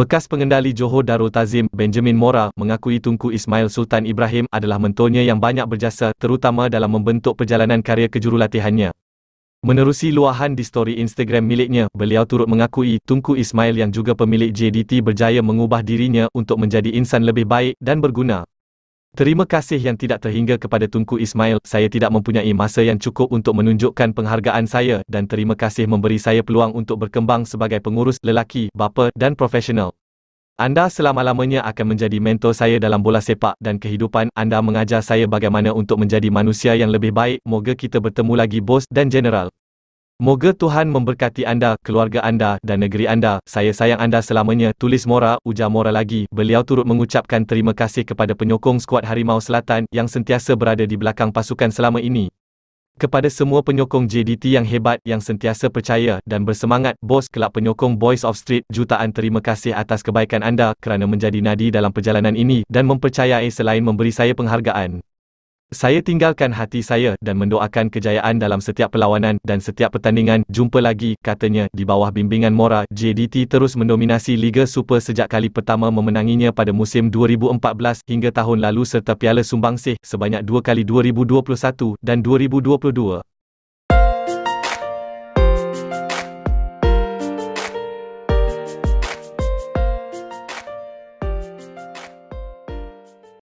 Bekas pengendali Johor Darul Tazim, Benjamin Mora, mengakui Tunku Ismail Sultan Ibrahim adalah mentornya yang banyak berjasa terutama dalam membentuk perjalanan karya kejurulatihannya. Menerusi luahan di story Instagram miliknya, beliau turut mengakui Tunku Ismail yang juga pemilik JDT berjaya mengubah dirinya untuk menjadi insan lebih baik dan berguna. Terima kasih yang tidak terhingga kepada Tunku Ismail. Saya tidak mempunyai masa yang cukup untuk menunjukkan penghargaan saya dan terima kasih memberi saya peluang untuk berkembang sebagai pengurus lelaki, bapa dan profesional. Anda selama-lamanya akan menjadi mentor saya dalam bola sepak dan kehidupan. Anda mengajar saya bagaimana untuk menjadi manusia yang lebih baik. Moga kita bertemu lagi bos dan general. Moga Tuhan memberkati anda, keluarga anda dan negeri anda. Saya sayang anda selamanya, tulis Mora, ujar Mora lagi. Beliau turut mengucapkan terima kasih kepada penyokong skuad Harimau Selatan yang sentiasa berada di belakang pasukan selama ini. Kepada semua penyokong JDT yang hebat, yang sentiasa percaya dan bersemangat, bos kelab penyokong Boys of Street, jutaan terima kasih atas kebaikan anda kerana menjadi nadi dalam perjalanan ini dan mempercayai selain memberi saya penghargaan. Saya tinggalkan hati saya dan mendoakan kejayaan dalam setiap perlawanan dan setiap pertandingan. Jumpa lagi, katanya, di bawah bimbingan Mora, JDT terus mendominasi Liga Super sejak kali pertama memenanginya pada musim 2014 hingga tahun lalu serta Piala Sumbangsih sebanyak dua kali 2021 dan 2022.